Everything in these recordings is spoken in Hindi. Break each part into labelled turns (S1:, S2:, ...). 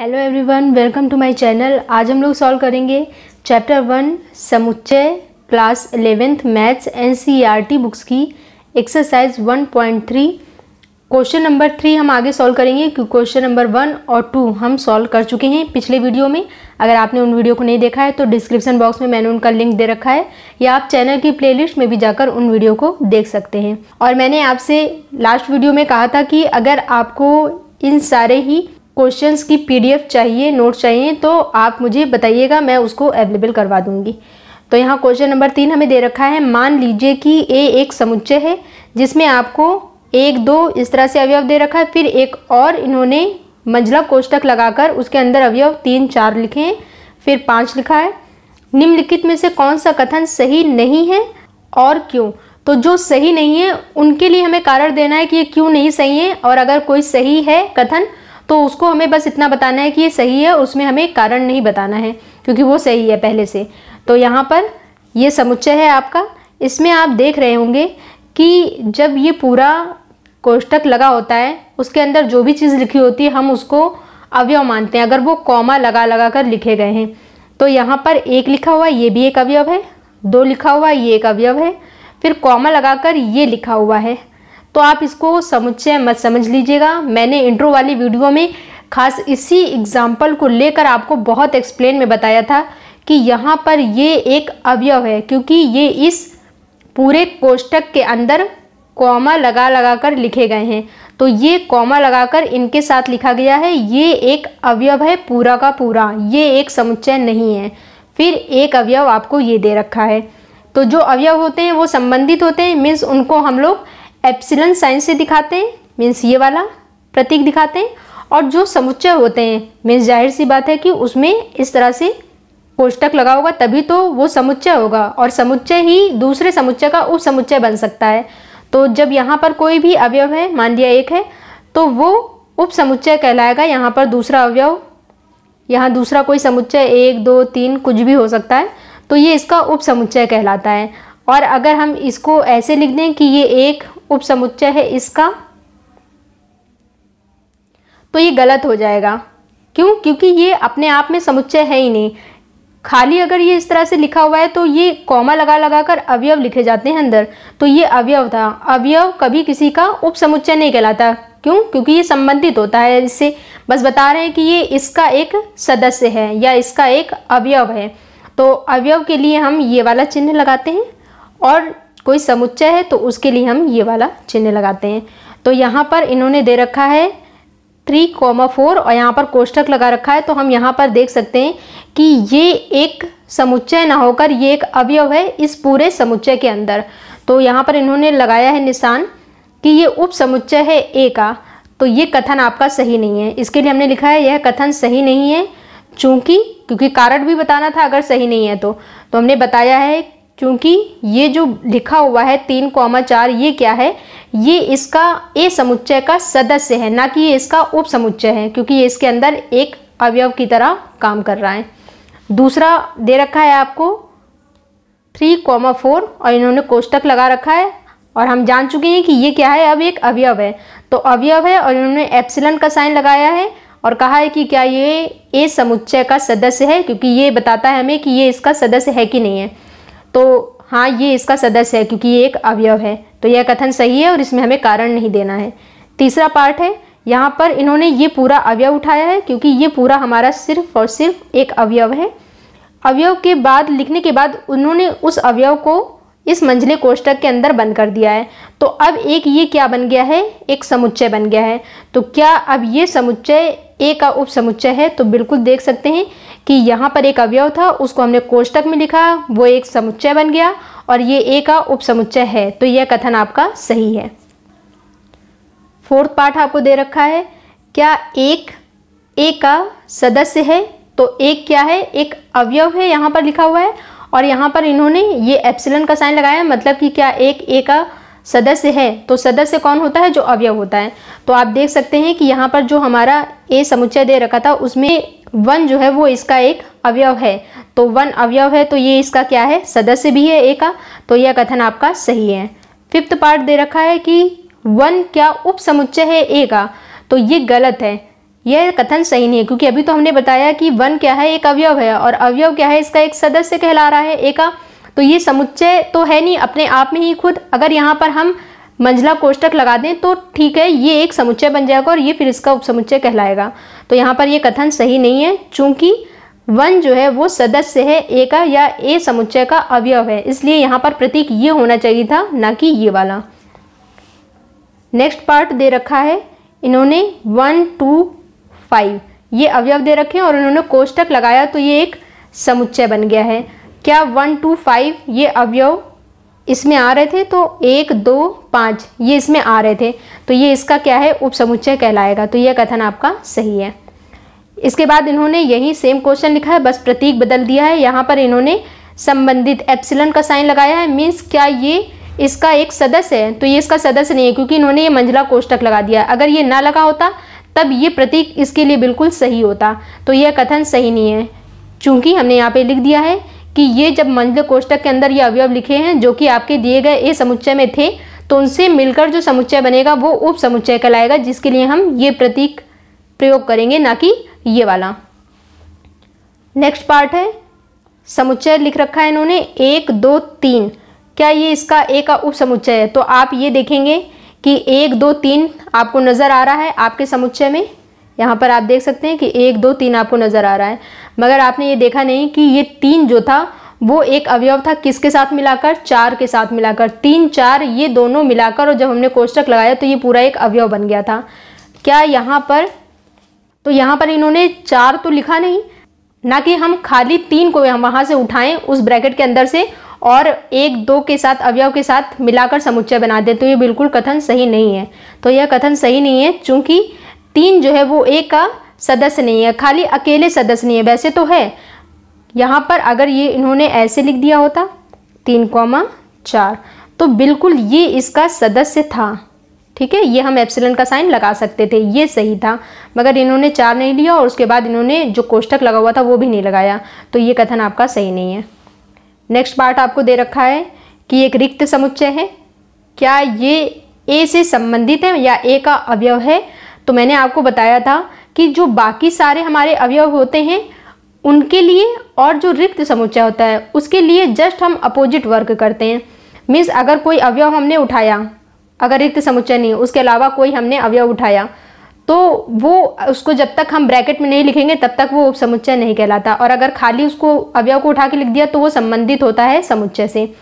S1: hello everyone welcome to my channel आज हम लोग सॉल्व करेंगे चैप्टर वन समुच्चय class eleventh maths NCERT books की exercise one point three question number three हम आगे सॉल्व करेंगे क्योंकि क्वेश्चन नंबर वन और टू हम सॉल्व कर चुके हैं पिछले वीडियो में अगर आपने उन वीडियो को नहीं देखा है तो डिस्क्रिप्शन बॉक्स में मैंने उनका लिंक दे रखा है या आप चैनल की प्लेलिस्ट में भी जाकर उन वीडियो को देख सकते हैं और मैंने आपसे लास्ट वीडियो में कहा था कि अगर आपको इन सारे ही क्वेश्चंस की पीडीएफ चाहिए नोट चाहिए तो आप मुझे बताइएगा मैं उसको अवेलेबल करवा दूँगी तो यहाँ क्वेश्चन नंबर तीन हमें दे रखा है मान लीजिए कि ए एक समुच्चय है जिसमें आपको एक दो इस तरह से अवयव दे रखा है फिर एक और इन्होंने मंजला कोष्टक लगाकर उसके अंदर अवयव तीन चार लिखे हैं फिर पाँच लिखा है निम्नलिखित में से कौन सा कथन सही नहीं है और क्यों तो जो सही नहीं है उनके लिए हमें कारण देना है कि ये क्यों नहीं सही है और अगर कोई सही है कथन तो उसको हमें बस इतना बताना है कि ये सही है उसमें हमें कारण नहीं बताना है क्योंकि वो सही है पहले से तो यहाँ पर ये समुच्चय है आपका इसमें आप देख रहे होंगे कि जब ये पूरा कोष्टक लगा होता है उसके अंदर जो भी चीज़ लिखी होती है हम उसको अवयव मानते हैं अगर वो कॉमा लगा लगा कर लिखे गए हैं तो यहाँ पर एक लिखा हुआ ये भी एक अवयव है दो लिखा हुआ ये एक अवयव है फिर कॉमा लगाकर ये लिखा हुआ है तो आप इसको समुच्चय मत समझ लीजिएगा मैंने इंट्रो वाली वीडियो में खास इसी एग्जाम्पल को लेकर आपको बहुत एक्सप्लेन में बताया था कि यहाँ पर ये एक अवयव है क्योंकि ये इस पूरे कोष्टक के अंदर कॉमा लगा लगा कर लिखे गए हैं तो ये कॉमा लगाकर इनके साथ लिखा गया है ये एक अवयव है पूरा का पूरा ये एक समुच्चय नहीं है फिर एक अवयव आपको ये दे रखा है तो जो अवयव होते हैं वो संबंधित होते हैं मीन्स उनको हम लोग एप्सिलन साइन से दिखाते हैं मीन्स ये वाला प्रतीक दिखाते हैं और जो समुच्चय होते हैं मीन्स जाहिर सी बात है कि उसमें इस तरह से कोष्टक लगा होगा तभी तो वो समुच्चय होगा और समुच्चय ही दूसरे समुच्चय का उप समुच्चय बन सकता है तो जब यहाँ पर कोई भी अवयव है मान लिया एक है तो वो उप समुच्चय कहलाएगा यहाँ पर दूसरा अवयव यहाँ दूसरा कोई समुच्चय एक दो तीन कुछ भी हो सकता है तो ये इसका उप समुच्चय कहलाता है और अगर हम इसको ऐसे लिख दें कि ये एक उपसमुच्चय है इसका तो ये गलत हो जाएगा क्यों क्योंकि ये अपने आप में समुच्चय है ही नहीं खाली अगर ये इस तरह से लिखा हुआ है तो ये कॉमा लगा लगा कर अवयव लिखे जाते हैं अंदर तो ये अवयव था अवयव कभी किसी का उपसमुच्चय नहीं कहलाता क्यों क्योंकि ये संबंधित होता है इससे बस बता रहे हैं कि ये इसका एक सदस्य है या इसका एक अवयव है तो अवयव के लिए हम ये वाला चिन्ह लगाते हैं और कोई समुच्चय है तो उसके लिए हम ये वाला चिन्ह लगाते हैं तो यहाँ पर इन्होंने दे रखा है थ्री कॉमा फोर और यहाँ पर कोष्टक लगा रखा है तो हम यहाँ पर देख सकते हैं कि ये एक समुच्चय ना होकर ये एक अवयव है इस पूरे समुच्चय के अंदर तो यहाँ पर इन्होंने लगाया है निशान कि ये उप समुच्चय है ए का तो ये कथन आपका सही नहीं है इसके लिए हमने लिखा है यह कथन सही नहीं है चूँकि क्योंकि कारण भी बताना था अगर सही नहीं है तो तो हमने बताया है क्योंकि ये जो लिखा हुआ है तीन कौमा चार ये क्या है ये इसका ए समुच्चय का सदस्य है ना कि ये इसका उप समुच्चय है क्योंकि ये इसके अंदर एक अवयव की तरह काम कर रहा है दूसरा दे रखा है आपको थ्री कॉमा फोर और इन्होंने कोष्टक लगा रखा है और हम जान चुके हैं कि ये क्या है अब एक अवयव है तो अवयव है और इन्होंने एप्सिलन का साइन लगाया है और कहा है कि क्या ये ए समुच्चय का सदस्य है क्योंकि ये बताता है हमें कि ये इसका सदस्य है कि नहीं है तो हाँ ये इसका सदस्य है क्योंकि ये एक अवयव है तो यह कथन सही है और इसमें हमें कारण नहीं देना है तीसरा पार्ट है यहाँ पर इन्होंने ये पूरा अवयव उठाया है क्योंकि ये पूरा हमारा सिर्फ और सिर्फ एक अवयव है अवयव के बाद लिखने के बाद उन्होंने उस अवयव को इस मंझले कोष्टक के अंदर बंद कर दिया है तो अब एक ये क्या बन गया है एक समुच्चय बन गया है तो क्या अब ये समुच्चय ए का उप समुच्चय है तो बिल्कुल देख सकते हैं कि यहाँ पर एक अवयव था उसको हमने कोष्टक में लिखा वो एक समुच्चय बन गया और ये ए का उपसमुच्चय है तो यह कथन आपका सही है फोर्थ पार्ट आपको दे रखा है क्या एक ए का सदस्य है तो एक क्या है एक अवयव है यहाँ पर लिखा हुआ है और यहाँ पर इन्होंने ये एप्सिलन का साइन लगाया मतलब कि क्या एक ए का सदस्य है तो सदस्य कौन होता है जो अवयव होता है तो आप देख सकते हैं कि यहाँ पर जो हमारा ए समुच्चय दे रखा था उसमें वन जो है वो इसका एक अवयव है तो वन अवयव है तो ये इसका क्या है सदस्य भी है ए का तो यह कथन आपका सही है फिफ्थ पार्ट दे रखा है कि वन क्या उप समुच्चय है ए का तो ये गलत है यह कथन सही नहीं है क्योंकि अभी तो हमने बताया कि वन क्या है एक अवयव है और अवयव क्या है इसका एक सदस्य कहला रहा है ए का तो ये समुच्चय तो है नहीं अपने आप में ही खुद अगर यहाँ पर हम मंझला कोष्टक लगा दें तो ठीक है ये एक समुच्चय बन जाएगा और ये फिर इसका उपसमुच्चय कहलाएगा तो यहाँ पर ये कथन सही नहीं है चूँकि वन जो है वो सदस्य है ए का या ए समुच्चय का अवयव है इसलिए यहाँ पर प्रतीक ये होना चाहिए था ना कि ये वाला नेक्स्ट पार्ट दे रखा है इन्होंने वन टू फाइव ये अवयव दे रखे हैं और इन्होंने कोष्टक लगाया तो ये एक समुच्चय बन गया है क्या वन टू फाइव ये अवयव इसमें आ रहे थे तो एक दो पाँच ये इसमें आ रहे थे तो ये इसका क्या है उपसमुच्चय कहलाएगा तो यह कथन आपका सही है इसके बाद इन्होंने यही सेम क्वेश्चन लिखा है बस प्रतीक बदल दिया है यहाँ पर इन्होंने संबंधित एप्सिलन का साइन लगाया है मीन्स क्या ये इसका एक सदस्य है तो ये इसका सदस्य नहीं है क्योंकि इन्होंने ये मंजिला कोष्टक लगा दिया अगर ये ना लगा होता तब ये प्रतीक इसके लिए बिल्कुल सही होता तो यह कथन सही नहीं है चूँकि हमने यहाँ पे लिख दिया है कि ये जब मंजिल कोष्टक के अंदर ये अवयव लिखे हैं जो कि आपके दिए गए ए समुच्चय में थे तो उनसे मिलकर जो समुच्चय बनेगा वो उप समुच्चय कहलाएगा जिसके लिए हम ये प्रतीक प्रयोग करेंगे ना कि ये वाला नेक्स्ट पार्ट है समुच्चय लिख रखा है इन्होंने एक दो तीन क्या ये इसका ए का उप समुच्चय है तो आप ये देखेंगे कि एक दो तीन आपको नज़र आ रहा है आपके समुच्चय में यहाँ पर आप देख सकते हैं कि एक दो तीन आपको नज़र आ रहा है मगर आपने ये देखा नहीं कि ये तीन जो था वो एक अवयव था किसके साथ मिलाकर चार के साथ मिलाकर तीन चार ये दोनों मिलाकर और जब हमने कोष्टक लगाया तो ये पूरा एक अवयव बन गया था क्या यहाँ पर तो यहाँ पर इन्होंने चार तो लिखा नहीं ना कि हम खाली तीन को हम वहाँ से उठाएं उस ब्रैकेट के अंदर से और एक दो के साथ अवयव के साथ मिलाकर समुच्चय बना दें तो ये बिल्कुल कथन सही नहीं है तो यह कथन सही नहीं है चूँकि तीन जो है वो ए का सदस्य नहीं है खाली अकेले सदस्य नहीं है वैसे तो है यहाँ पर अगर ये इन्होंने ऐसे लिख दिया होता तीन कॉमा चार तो बिल्कुल ये इसका सदस्य था ठीक है ये हम एप्सिलन का साइन लगा सकते थे ये सही था मगर इन्होंने चार नहीं लिया और उसके बाद इन्होंने जो कोष्टक लगा हुआ था वो भी नहीं लगाया तो ये कथन आपका सही नहीं है नेक्स्ट पार्ट आपको दे रखा है कि एक रिक्त समुच्चय है क्या ये ए से संबंधित है या ए का अवयव है तो मैंने आपको बताया था कि जो बाकी सारे हमारे अवयव होते हैं उनके लिए और जो रिक्त समुच्चय होता है उसके लिए जस्ट हम अपोजिट वर्क करते हैं मीन्स अगर कोई अवयव हमने उठाया अगर रिक्त समुच्चय नहीं उसके अलावा कोई हमने अवयव उठाया तो वो उसको जब तक हम ब्रैकेट में नहीं लिखेंगे तब तक वो समुच्चय नहीं कहलाता और अगर खाली उसको अवयव को उठा के लिख दिया तो वो संबंधित होता है समुच्चय से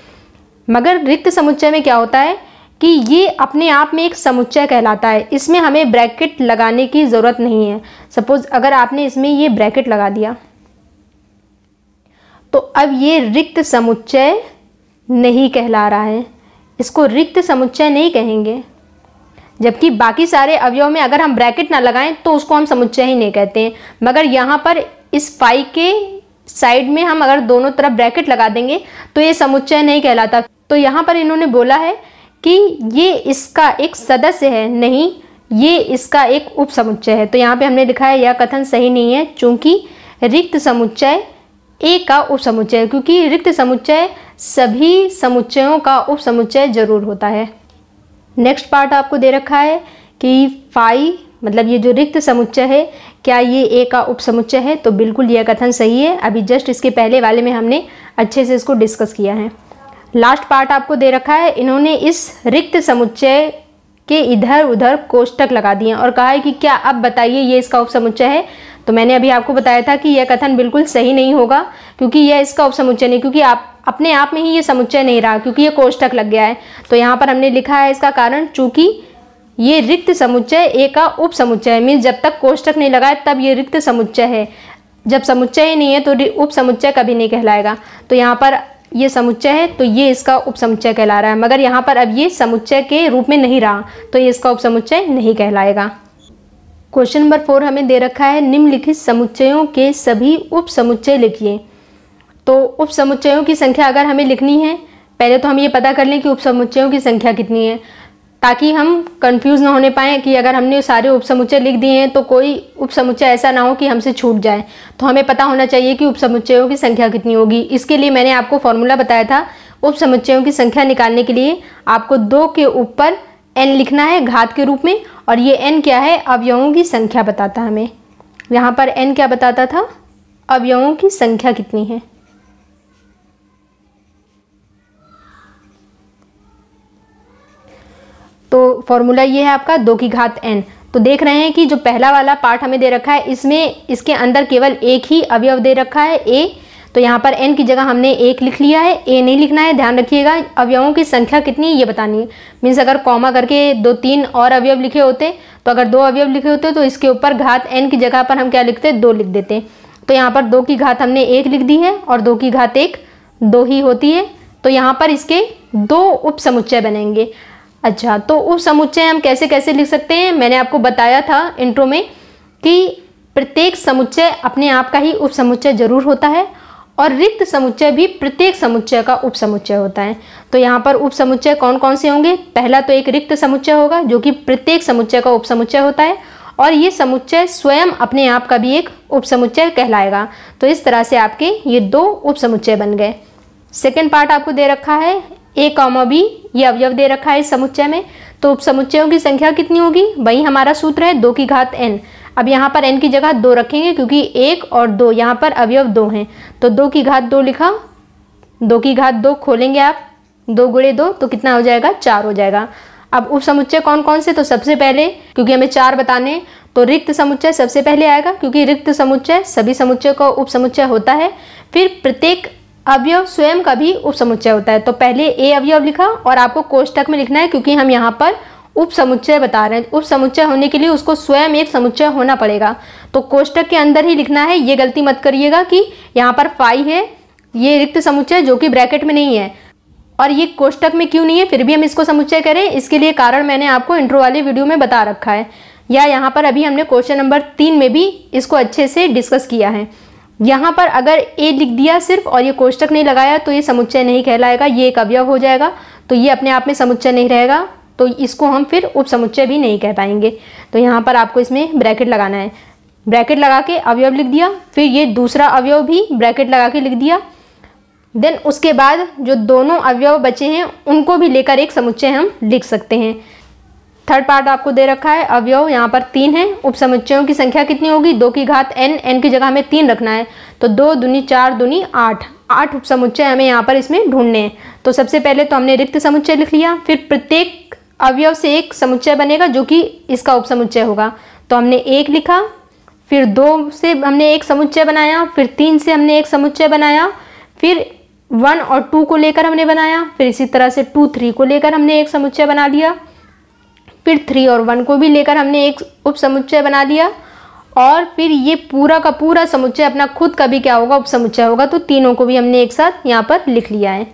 S1: मगर रिक्त समुच्चय में क्या होता है कि ये अपने आप में एक समुच्चय कहलाता है इसमें हमें ब्रैकेट लगाने की ज़रूरत नहीं है सपोज़ अगर आपने इसमें ये ब्रैकेट लगा दिया तो अब ये रिक्त समुच्चय नहीं कहला रहा है इसको रिक्त समुच्चय नहीं कहेंगे जबकि बाकी सारे अवयव में अगर हम ब्रैकेट ना लगाएं तो उसको हम समुच्चय ही नहीं कहते हैं मगर यहाँ पर इस पाई के साइड में हम अगर दोनों तरफ ब्रैकेट लगा देंगे तो ये समुच्चय नहीं कहलाता तो यहाँ पर इन्होंने बोला है कि ये इसका एक सदस्य है नहीं ये इसका एक उप समुच्चय है तो यहाँ पे हमने लिखा है यह कथन सही नहीं है चूँकि रिक्त समुच्चय ए का उप समुच्चय क्योंकि रिक्त समुच्चय सभी समुच्चयों का उप समुच्चय जरूर होता है नेक्स्ट पार्ट आपको दे रखा है कि फाई मतलब ये जो रिक्त समुच्चय है क्या ये ए का उप समुच्चय है तो बिल्कुल यह कथन सही है अभी जस्ट इसके पहले वाले में हमने अच्छे से इसको डिस्कस किया है लास्ट पार्ट आपको दे रखा है इन्होंने इस रिक्त समुच्चय के इधर उधर कोष्टक लगा दिए और कहा है कि क्या अब बताइए ये इसका उपसमुच्चय है तो मैंने अभी आपको बताया था कि यह कथन बिल्कुल सही नहीं होगा क्योंकि यह इसका उपसमुच्चय नहीं क्योंकि आप अपने आप में ही ये समुच्चय नहीं रहा क्योंकि ये कोष्टक लग गया है तो यहाँ पर हमने लिखा है इसका कारण चूँकि ये रिक्त समुच्चय ए का उप समुच्चय मीन्स जब तक कोष्टक नहीं लगा है तब ये रिक्त समुच्चय है जब समुच्चय ही नहीं है तो उप समुच्चय कभी नहीं कहलाएगा तो यहाँ पर ये समुच्चय है तो ये इसका उपसमुच्चय कहला रहा है मगर यहाँ पर अब ये समुच्चय के रूप में नहीं रहा तो ये इसका उपसमुच्चय नहीं कहलाएगा क्वेश्चन नंबर फोर हमें दे रखा है निम्नलिखित समुच्चयों के सभी उपसमुच्चय लिखिए तो उपसमुच्चयों की संख्या अगर हमें लिखनी है पहले तो हम ये पता कर लें कि उपसमुच्चयों की संख्या कितनी है ताकि हम कंफ्यूज ना होने पाए कि अगर हमने सारे उपसमुच्चय लिख दिए हैं तो कोई उपसमुच्चय ऐसा ना हो कि हमसे छूट जाए तो हमें पता होना चाहिए कि उपसमुच्चयों की संख्या कितनी होगी इसके लिए मैंने आपको फॉर्मूला बताया था उपसमुच्चयों की संख्या निकालने के लिए आपको दो के ऊपर एन लिखना है घात के रूप में और ये एन क्या है अवयवों की संख्या बताता हमें यहाँ पर एन क्या बताता था अवयवों की संख्या कितनी है तो फॉर्मूला ये है आपका दो की घात एन तो देख रहे हैं कि जो पहला वाला पार्ट हमें दे रखा है इसमें इसके अंदर केवल एक ही अवयव दे रखा है ए तो यहाँ पर एन की जगह हमने एक लिख लिया है ए नहीं लिखना है ध्यान रखिएगा अवयवों की संख्या कितनी है ये बतानी है मीन्स अगर कॉमा करके दो तीन और अवयव लिखे होते तो अगर दो अवयव लिखे होते तो इसके ऊपर घात एन की जगह पर हम क्या लिखते दो लिख देते तो यहाँ पर दो की घात हमने एक लिख दी है और दो की घात एक दो ही होती है तो यहाँ पर इसके दो उपसमुच्चय बनेंगे अच्छा तो उप समुच्चय हम कैसे कैसे लिख सकते हैं मैंने आपको बताया था इंट्रो में कि प्रत्येक समुच्चय अपने आप का ही उप समुच्चय जरूर होता है और रिक्त समुच्चय भी प्रत्येक समुच्चय का उप समुच्चय होता है तो यहाँ पर उप समुच्चय कौन कौन से होंगे पहला तो एक रिक्त समुच्चय होगा जो कि प्रत्येक समुच्चय का उप समुच्चय होता है और ये समुच्चय स्वयं अपने आप का भी एक उप समुच्चय कहलाएगा तो इस तरह से आपके ये दो उप समुच्चय बन गए सेकेंड पार्ट आपको दे रखा है ए कॉमा बी ये अवयव दे रखा है समुच्चय में तो समुच्चयों की संख्या कितनी होगी वही हमारा सूत्र है दो की घात एन अब यहाँ पर एन की जगह दो रखेंगे क्योंकि एक और दो यहाँ पर अवयव दो हैं तो दो की घात दो लिखा दो की घात दो खोलेंगे आप दो गुड़े दो तो कितना हो जाएगा चार हो जाएगा अब उप समुच्चय कौन कौन से तो सबसे पहले क्योंकि हमें चार बताने तो रिक्त समुच्चय सबसे पहले आएगा क्योंकि रिक्त समुच्चय सभी समुच्चय का समुच्चय होता है फिर प्रत्येक अवयव स्वयं का भी उपसमुच्चय होता है तो पहले ए अवयव लिखा और आपको कोष्टक में लिखना है क्योंकि हम यहाँ पर उपसमुच्चय बता रहे हैं उपसमुच्चय होने के लिए उसको स्वयं एक समुच्चय होना पड़ेगा तो कोष्टक के अंदर ही लिखना है ये गलती मत करिएगा कि यहाँ पर फाई है ये रिक्त समुच्चय जो कि ब्रैकेट में नहीं है और ये कोष्टक में क्यों नहीं है फिर भी हम इसको समुच्चय करें इसके लिए कारण मैंने आपको इंट्रो वाले वीडियो में बता रखा है या यहाँ पर अभी हमने क्वेश्चन नंबर तीन में भी इसको अच्छे से डिस्कस किया है यहाँ पर अगर ए लिख दिया सिर्फ और ये कोष्टक नहीं लगाया तो ये समुच्चय नहीं कहलाएगा ये एक अवयव हो जाएगा तो ये अपने आप में समुच्चय नहीं रहेगा तो इसको हम फिर उप समुच्चय भी नहीं कह पाएंगे तो यहाँ पर आपको इसमें ब्रैकेट लगाना है ब्रैकेट लगा के अवयव लिख दिया फिर ये दूसरा अवयव भी ब्रैकेट लगा के लिख दिया देन उसके बाद जो दोनों अवयव बचे हैं उनको भी लेकर एक समुच्चय हम लिख सकते हैं थर्ड पार्ट आपको दे रखा है अवयव यहाँ पर तीन है उपसमुच्चयों की संख्या कितनी होगी दो की घात एन एन की जगह हमें तीन रखना है तो दो दुनी चार दुनी आठ आठ उपसमुच्चय हमें यहाँ पर इसमें ढूंढने हैं तो सबसे पहले तो हमने रिक्त समुच्चय लिख लिया फिर प्रत्येक अवयव से एक समुच्चय बनेगा जो कि इसका उपसमुच्चय होगा तो हमने एक लिखा फिर दो से हमने एक समुच्चय बनाया फिर तीन से हमने एक समुच्चय बनाया फिर वन और टू को लेकर हमने बनाया फिर इसी तरह से टू थ्री को लेकर हमने एक समुच्चय बना लिया फिर थ्री और वन को भी लेकर हमने एक उप समुच्चय बना दिया और फिर ये पूरा का पूरा समुच्चय अपना खुद का भी क्या होगा उप समुच्चय होगा तो तीनों को भी हमने एक साथ यहाँ पर लिख लिया है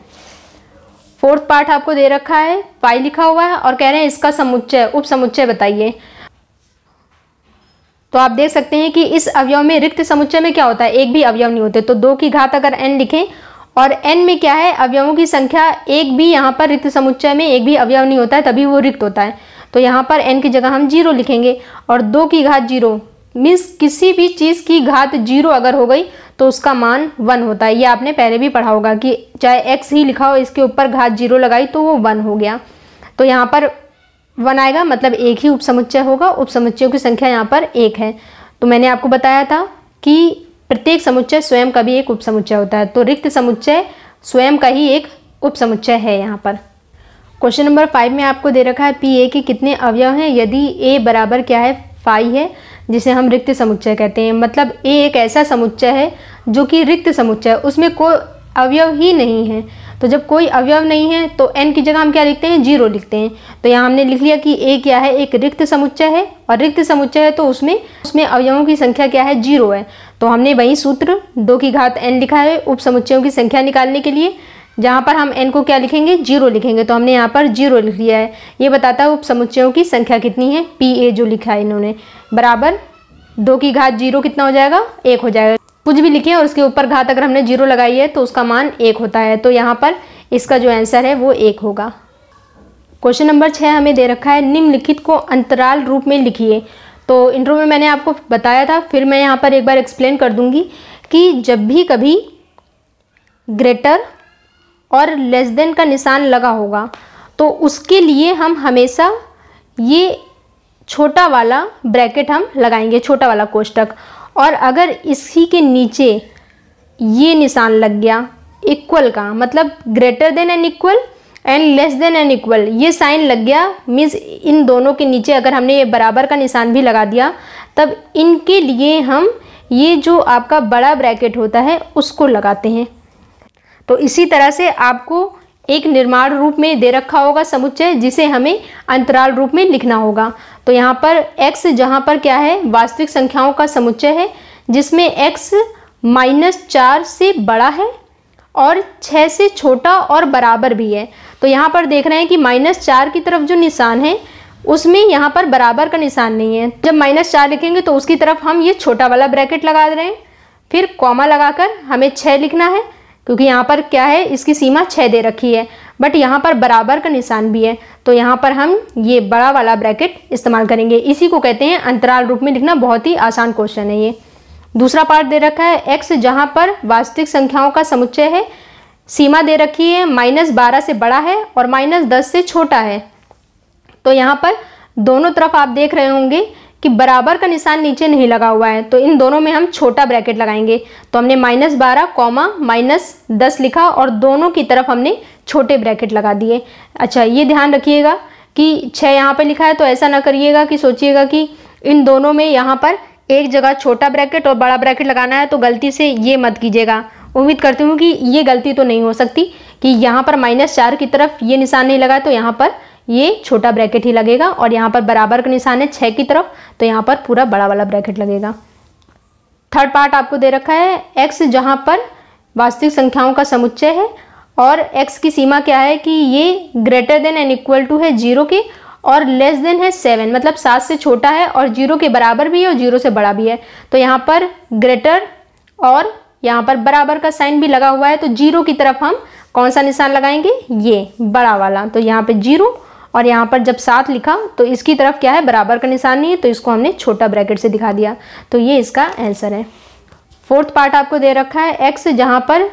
S1: फोर्थ पार्ट आपको दे रखा है पाई लिखा हुआ है और कह रहे हैं इसका समुच्चय उप समुच्चय बताइए तो आप देख सकते हैं कि इस अवयव में रिक्त समुच्चय में क्या होता है एक भी अवयव नहीं होते तो दो की घात अगर एन लिखें और एन में क्या है अवयवों की संख्या एक भी यहाँ पर रिक्त समुच्चय में एक भी अवयव नहीं होता है तभी वो रिक्त होता है तो यहाँ पर एन की जगह हम जीरो लिखेंगे और दो की घात जीरो मीन्स किसी भी चीज़ की घात जीरो अगर हो गई तो उसका मान वन होता है ये आपने पहले भी पढ़ा होगा कि चाहे एक्स ही लिखा हो इसके ऊपर घात जीरो लगाई तो वो वन हो गया तो यहाँ पर वन आएगा मतलब एक ही उपसमुच्चय होगा उपसमुच्चयों की संख्या यहाँ पर एक है तो मैंने आपको बताया था कि प्रत्येक समुच्चय स्वयं का भी एक उपसमुच्चय होता है तो रिक्त समुच्चय स्वयं का ही एक उपसमुच्चय है यहाँ पर क्वेश्चन नंबर फाइव में आपको दे रखा है पी ए के कितने अवयव हैं यदि ए बराबर क्या है फाइव है जिसे हम रिक्त समुच्चय कहते हैं मतलब ए एक ऐसा समुच्चय है जो कि रिक्त समुच्चय है उसमें कोई अवयव ही नहीं है तो जब कोई अवयव नहीं है तो एन की जगह हम क्या लिखते हैं जीरो लिखते हैं तो यहाँ हमने लिख लिया कि ए क्या है एक रिक्त समुच्चय है और रिक्त समुच्चय है तो उसमें उसमें अवयवों की संख्या क्या है जीरो है तो हमने वही सूत्र दो की घात एन लिखा है उप समुच्चयों की संख्या निकालने के लिए जहाँ पर हम एन को क्या लिखेंगे जीरो लिखेंगे तो हमने यहाँ पर जीरो लिख लिया है ये बताता है उप समुच्चयों की संख्या कितनी है पी ए जो लिखा है इन्होंने बराबर दो की घात जीरो कितना हो जाएगा एक हो जाएगा कुछ भी लिखे और उसके ऊपर घात अगर हमने जीरो लगाई है तो उसका मान एक होता है तो यहाँ पर इसका जो आंसर है वो एक होगा क्वेश्चन नंबर छः हमें दे रखा है निम्नलिखित को अंतराल रूप में लिखिए तो इंट्रो में मैंने आपको बताया था फिर मैं यहाँ पर एक बार एक्सप्लेन कर दूंगी कि जब भी कभी ग्रेटर और लेस देन का निशान लगा होगा तो उसके लिए हम हमेशा ये छोटा वाला ब्रैकेट हम लगाएंगे छोटा वाला कोष्टक और अगर इसी के नीचे ये निशान लग गया इक्वल का मतलब greater than an equal and less than an equal ये साइन लग गया मीन्स इन दोनों के नीचे अगर हमने ये बराबर का निशान भी लगा दिया तब इनके लिए हम ये जो आपका बड़ा ब्रैकेट होता है उसको लगाते हैं तो इसी तरह से आपको एक निर्माण रूप में दे रखा होगा समुच्चय जिसे हमें अंतराल रूप में लिखना होगा तो यहाँ पर x जहाँ पर क्या है वास्तविक संख्याओं का समुच्चय है जिसमें x माइनस चार से बड़ा है और छः से छोटा और बराबर भी है तो यहाँ पर देख रहे हैं कि माइनस चार की तरफ जो निशान है उसमें यहाँ पर बराबर का निशान नहीं है जब माइनस चार लिखेंगे तो उसकी तरफ हम ये छोटा वाला ब्रैकेट लगा रहे हैं फिर कॉमा लगाकर हमें छः लिखना है क्योंकि यहाँ पर क्या है इसकी सीमा छः दे रखी है बट यहाँ पर बराबर का निशान भी है तो यहाँ पर हम ये बड़ा वाला ब्रैकेट इस्तेमाल करेंगे इसी को कहते हैं अंतराल रूप में लिखना बहुत ही आसान क्वेश्चन है ये दूसरा पार्ट दे रखा है एक्स जहाँ पर वास्तविक संख्याओं का समुच्चय है सीमा दे रखी है माइनस बारह से बड़ा है और माइनस दस से छोटा है तो यहाँ पर दोनों तरफ आप देख रहे होंगे कि बराबर का निशान नीचे नहीं लगा हुआ है तो इन दोनों में हम छोटा ब्रैकेट लगाएंगे तो हमने माइनस बारह कॉमा माइनस दस लिखा और दोनों की तरफ हमने छोटे ब्रैकेट लगा दिए अच्छा ये ध्यान रखिएगा कि छः यहाँ पर लिखा है तो ऐसा ना करिएगा कि सोचिएगा कि इन दोनों में यहाँ पर एक जगह छोटा ब्रैकेट और बड़ा ब्रैकेट लगाना है तो गलती से ये मत कीजिएगा उम्मीद करती हूँ कि ये गलती तो नहीं हो सकती कि यहाँ पर माइनस चार की तरफ ये निशान नहीं लगा तो यहाँ पर ये छोटा ब्रैकेट ही लगेगा और यहाँ पर बराबर का निशान है छः की तरफ तो यहाँ पर पूरा बड़ा वाला ब्रैकेट लगेगा थर्ड पार्ट आपको दे रखा है एक्स जहाँ पर वास्तविक संख्याओं का समुच्चय है और एक्स की सीमा क्या है कि ये greater than and equal to है जीरो की और लेस देन है सेवन मतलब सात से छोटा है और जीरो के बराबर भी है और जीरो से बड़ा भी है तो यहाँ पर ग्रेटर और यहाँ पर बराबर का साइन भी लगा हुआ है तो जीरो की तरफ हम कौन सा निशान लगाएंगे ये बड़ा वाला तो यहाँ पे जीरो और यहाँ पर जब सात लिखा तो इसकी तरफ क्या है बराबर का निशान नहीं है तो इसको हमने छोटा ब्रैकेट से दिखा दिया तो ये इसका आंसर है फोर्थ पार्ट आपको दे रखा है एक्स जहाँ पर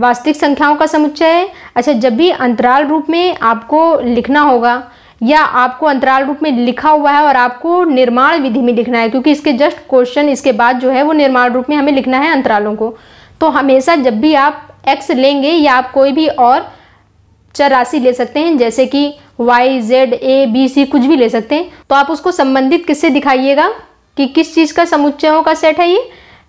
S1: वास्तविक संख्याओं का समुच्चय है अच्छा जब भी अंतराल रूप में आपको लिखना होगा या आपको अंतराल रूप में लिखा हुआ है और आपको निर्माण विधि में लिखना है क्योंकि इसके जस्ट क्वेश्चन इसके बाद जो है वो निर्माण रूप में हमें लिखना है अंतरालों को तो हमेशा जब भी आप एक्स लेंगे या आप कोई भी और चर राशि ले सकते हैं जैसे कि Y Z A B C कुछ भी ले सकते हैं तो आप उसको संबंधित किससे दिखाइएगा कि किस चीज़ का समुच्चयों का सेट है ये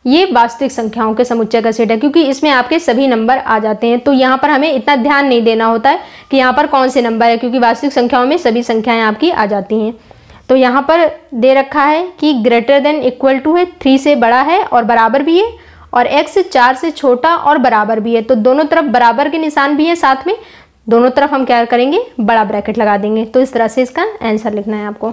S1: ये वास्तविक संख्याओं के समुच्चय का सेट है क्योंकि इसमें आपके सभी नंबर आ जाते हैं तो यहाँ पर हमें इतना ध्यान नहीं देना होता है कि यहाँ पर कौन से नंबर है क्योंकि वास्तविक संख्याओं में सभी संख्याएं आपकी आ जाती हैं तो यहाँ पर दे रखा है कि ग्रेटर देन इक्वल टू है थ्री से बड़ा है और बराबर भी है और एक्स चार से छोटा और बराबर भी है तो दोनों तरफ बराबर के निशान भी हैं साथ में दोनों तरफ हम क्या करेंगे बड़ा ब्रैकेट लगा देंगे तो इस तरह से इसका आंसर लिखना है आपको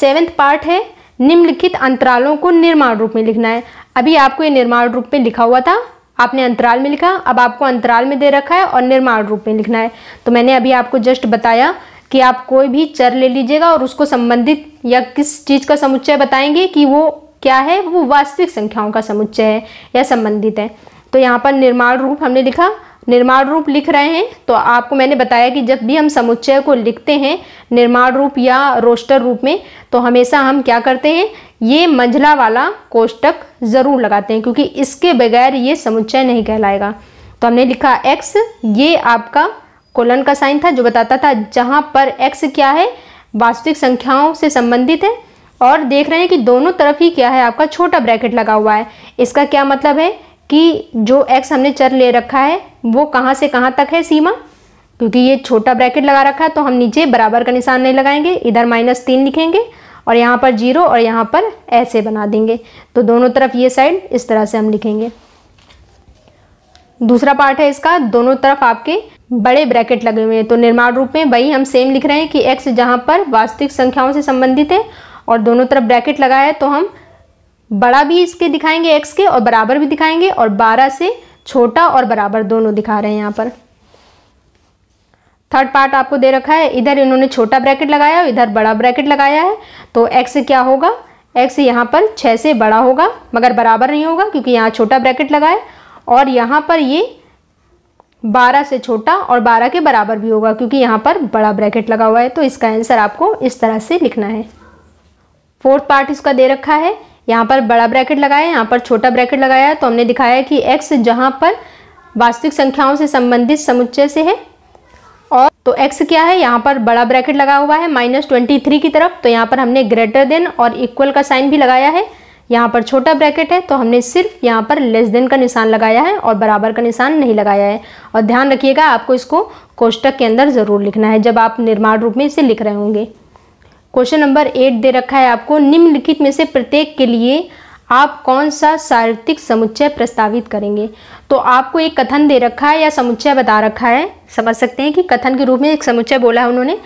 S1: सेवेंथ पार्ट है निम्नलिखित अंतरालों को निर्माण रूप में लिखना है अभी आपको ये निर्माण रूप में लिखा हुआ था आपने अंतराल में लिखा अब आपको अंतराल में दे रखा है और निर्माण रूप में लिखना है तो मैंने अभी आपको जस्ट बताया कि आप कोई भी चर ले लीजिएगा और उसको संबंधित या किस चीज़ का समुच्चय बताएंगे कि वो क्या है वो वास्तविक संख्याओं का समुच्चय है या संबंधित है तो यहाँ पर निर्माण रूप हमने लिखा निर्माण रूप लिख रहे हैं तो आपको मैंने बताया कि जब भी हम समुच्चय को लिखते हैं निर्माण रूप या रोस्टर रूप में तो हमेशा हम क्या करते हैं ये मंझला वाला कोष्टक ज़रूर लगाते हैं क्योंकि इसके बगैर ये समुच्चय नहीं कहलाएगा तो हमने लिखा एक्स ये आपका कोलन का साइन था जो बताता था जहाँ पर एक्स क्या है वास्तविक संख्याओं से संबंधित है और देख रहे हैं कि दोनों तरफ ही क्या है आपका छोटा ब्रैकेट लगा हुआ है इसका क्या मतलब है कि जो एक्स हमने चर ले रखा है वो कहाँ से कहाँ तक है सीमा क्योंकि ये छोटा ब्रैकेट लगा रखा है तो हम नीचे बराबर का निशान नहीं लगाएंगे इधर माइनस तीन लिखेंगे और यहाँ पर जीरो और यहाँ पर ऐसे बना देंगे तो दोनों तरफ ये साइड इस तरह से हम लिखेंगे दूसरा पार्ट है इसका दोनों तरफ आपके बड़े ब्रैकेट लगे हुए हैं तो निर्माण रूप में वही हम सेम लिख रहे हैं कि एक्स जहाँ पर वास्तविक संख्याओं से संबंधित है और दोनों तरफ ब्रैकेट लगा है तो हम बड़ा भी इसके दिखाएंगे एक्स के और बराबर भी दिखाएंगे और बारह से छोटा और बराबर दोनों दिखा रहे हैं यहाँ पर थर्ड पार्ट आपको दे रखा है इधर इन्होंने छोटा ब्रैकेट लगाया और इधर बड़ा ब्रैकेट लगाया है तो एक्स क्या होगा एक्स यहाँ पर छः से बड़ा होगा मगर बराबर नहीं होगा क्योंकि यहाँ छोटा ब्रैकेट लगाए और यहाँ पर ये बारह से छोटा और बारह के बराबर भी होगा क्योंकि यहाँ पर बड़ा ब्रैकेट लगा हुआ है तो इसका आंसर आपको इस तरह से लिखना है फोर्थ पार्ट इसका दे रखा है यहाँ पर बड़ा ब्रैकेट लगाया यहाँ पर छोटा ब्रैकेट लगाया तो हमने दिखाया कि एक्स जहाँ पर वास्तविक संख्याओं से संबंधित समुच्चय से है और तो एक्स क्या है यहाँ पर बड़ा ब्रैकेट लगा हुआ है माइनस ट्वेंटी थ्री की तरफ तो यहाँ पर हमने ग्रेटर देन और इक्वल का साइन भी लगाया है यहाँ पर छोटा ब्रैकेट है तो हमने सिर्फ यहाँ पर लेस देन का निशान लगाया है और बराबर का निशान नहीं लगाया है और ध्यान रखिएगा आपको इसको कोष्टक के अंदर ज़रूर लिखना है जब आप निर्माण रूप में इसे लिख रहे होंगे क्वेश्चन नंबर एट दे रखा है आपको निम्नलिखित में से प्रत्येक के लिए आप कौन सा साहित्यिक समुच्चय प्रस्तावित करेंगे तो आपको एक कथन दे रखा है या समुच्चय बता रखा है समझ सकते हैं कि कथन के रूप में एक समुच्चय बोला है उन्होंने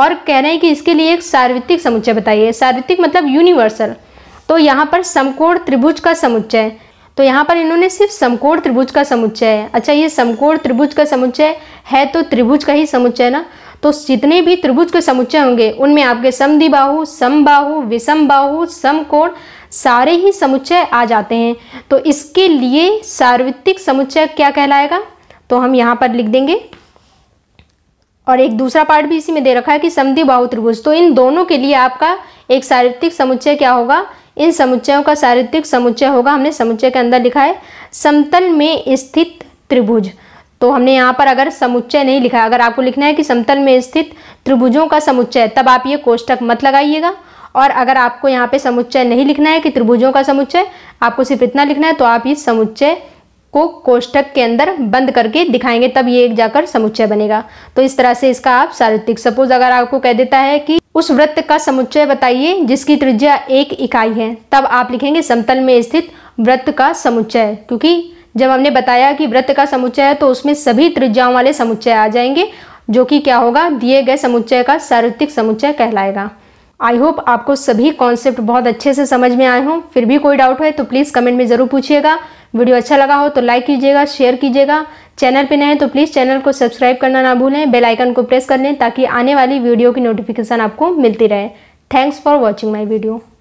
S1: और कह रहे हैं कि इसके लिए एक सार्वत्रिक समुच्चय बताइए सार्वत्रिक मतलब यूनिवर्सल तो यहाँ पर समकोण त्रिभुज का समुच्चय तो यहाँ पर इन्होंने सिर्फ समकोण त्रिभुज का समुच्चय है अच्छा ये समकोण त्रिभुज का समुच्चय है तो त्रिभुज का ही समुच्चय ना तो जितने भी त्रिभुज के समुच्चय होंगे उनमें आपके समदिबाहु समबाहु विषमबाहु समकोण सारे ही समुच्चय आ जाते हैं तो इसके लिए सार्वत्रिक समुच्चय क्या कहलाएगा तो हम यहाँ पर लिख देंगे और एक दूसरा पार्ट भी इसी में दे रखा है कि समधि बाहु त्रिभुज तो इन दोनों के लिए आपका एक सारित्रिक समुच्चय क्या होगा इन समुच्चयों का सारित्रिक समुच्चय होगा हमने समुच्चय के अंदर लिखा है समतल में स्थित त्रिभुज तो हमने यहाँ पर अगर समुच्चय नहीं लिखा अगर आपको लिखना है कि समतल में स्थित त्रिभुजों का समुच्चय तब आप ये कोष्टक मत लगाइएगा और अगर आपको यहाँ पे समुच्चय नहीं लिखना है कि त्रिभुजों का समुच्चय आपको सिर्फ इतना लिखना है तो आप इस समुच्चय को कोष्टक के अंदर बंद करके दिखाएंगे तब ये एक जाकर समुच्चय बनेगा तो इस तरह से इसका आप सारित्रिक सपोज अगर आपको कह देता है कि उस वृत्त का समुच्चय बताइए जिसकी त्रिज्या एक इकाई है तब आप लिखेंगे समतल में स्थित वृत्त का समुच्चय क्योंकि जब हमने बताया कि वृत्त का समुच्चय है तो उसमें सभी त्रिज्याओं वाले समुच्चय आ जाएंगे जो कि क्या होगा दिए गए समुच्चय का सार्वत्रिक समुच्चय कहलाएगा आई होप आपको सभी कॉन्सेप्ट बहुत अच्छे से समझ में आए हों फिर भी कोई डाउट है तो प्लीज़ कमेंट में ज़रूर पूछिएगा वीडियो अच्छा लगा हो तो लाइक कीजिएगा शेयर कीजिएगा चैनल पर नए हैं तो प्लीज़ चैनल को सब्सक्राइब करना ना भूलें बेल आइकन को प्रेस कर लें ताकि आने वाली वीडियो की नोटिफिकेशन आपको मिलती रहे thanks for watching my video